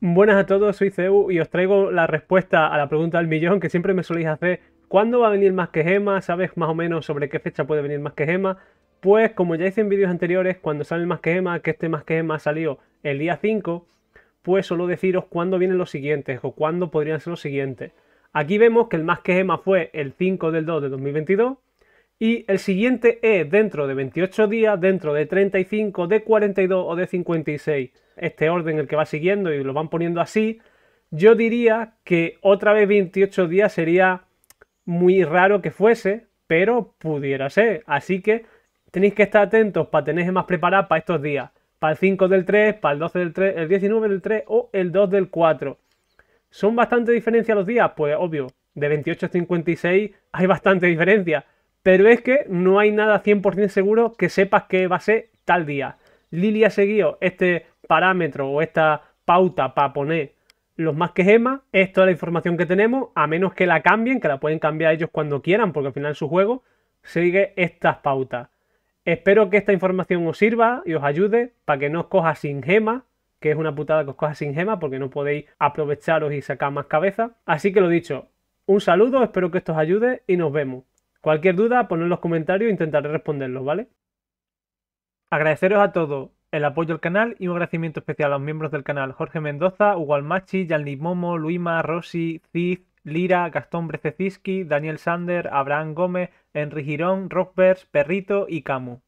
Buenas a todos, soy Ceu y os traigo la respuesta a la pregunta del millón que siempre me soléis hacer. ¿Cuándo va a venir más que Gema? ¿Sabes más o menos sobre qué fecha puede venir más que Gema? Pues como ya hice en vídeos anteriores, cuando sale más que Gema, que este más que Gema salió el día 5, pues solo deciros cuándo vienen los siguientes o cuándo podrían ser los siguientes. Aquí vemos que el más que Gema fue el 5 del 2 de 2022 y el siguiente es dentro de 28 días, dentro de 35, de 42 o de 56. Este orden el que va siguiendo y lo van poniendo así. Yo diría que otra vez 28 días sería muy raro que fuese, pero pudiera ser. Así que tenéis que estar atentos para tener más preparados para estos días. Para el 5 del 3, para el 12 del 3, el 19 del 3 o el 2 del 4. ¿Son bastante diferencia los días? Pues obvio, de 28 a 56 hay bastante diferencia pero es que no hay nada 100% seguro que sepas que va a ser tal día. Lili ha seguido este parámetro o esta pauta para poner los más que gemas. Es toda la información que tenemos, a menos que la cambien, que la pueden cambiar ellos cuando quieran, porque al final su juego sigue estas pautas. Espero que esta información os sirva y os ayude para que no os coja sin gemas, que es una putada que os coja sin gemas porque no podéis aprovecharos y sacar más cabeza. Así que lo dicho, un saludo, espero que esto os ayude y nos vemos. Cualquier duda, poned en los comentarios e intentaré responderlos, ¿vale? Agradeceros a todos el apoyo al canal y un agradecimiento especial a los miembros del canal Jorge Mendoza, Hugo Machi, Yanni Momo, Luima, Rossi, Cid, Lira, Gastón brececiski Daniel Sander, Abraham Gómez, Henry Girón, Rockbers, Perrito y Camo.